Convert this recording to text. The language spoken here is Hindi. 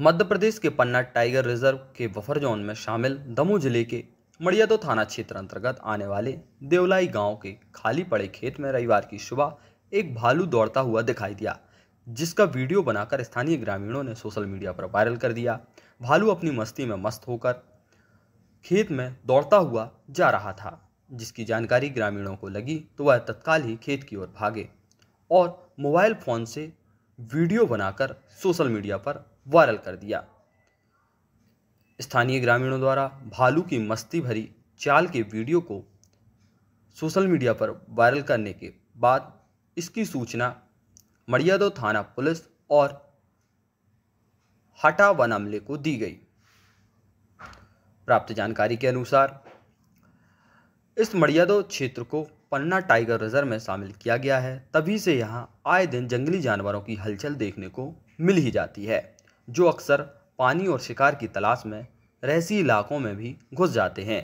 मध्य प्रदेश के पन्ना टाइगर रिजर्व के बफर जोन में शामिल दमोह जिले के मड़ियादो थाना क्षेत्र अंतर्गत आने वाले देवलाई गांव के खाली पड़े खेत में रविवार की सुबह एक भालू दौड़ता हुआ दिखाई दिया जिसका वीडियो बनाकर स्थानीय ग्रामीणों ने सोशल मीडिया पर वायरल कर दिया भालू अपनी मस्ती में मस्त होकर खेत में दौड़ता हुआ जा रहा था जिसकी जानकारी ग्रामीणों को लगी तो वह तत्काल ही खेत की ओर भागे और मोबाइल फ़ोन से वीडियो बनाकर सोशल मीडिया पर वायरल कर दिया स्थानीय ग्रामीणों द्वारा भालू की मस्ती भरी चाल के वीडियो को सोशल मीडिया पर वायरल करने के बाद इसकी सूचना मरियादो थाना पुलिस और हटा वन अमले को दी गई प्राप्त जानकारी के अनुसार इस मरियादो क्षेत्र को पन्ना टाइगर रिजर्व में शामिल किया गया है तभी से यहाँ आए दिन जंगली जानवरों की हलचल देखने को मिल ही जाती है जो अक्सर पानी और शिकार की तलाश में रहसी इलाकों में भी घुस जाते हैं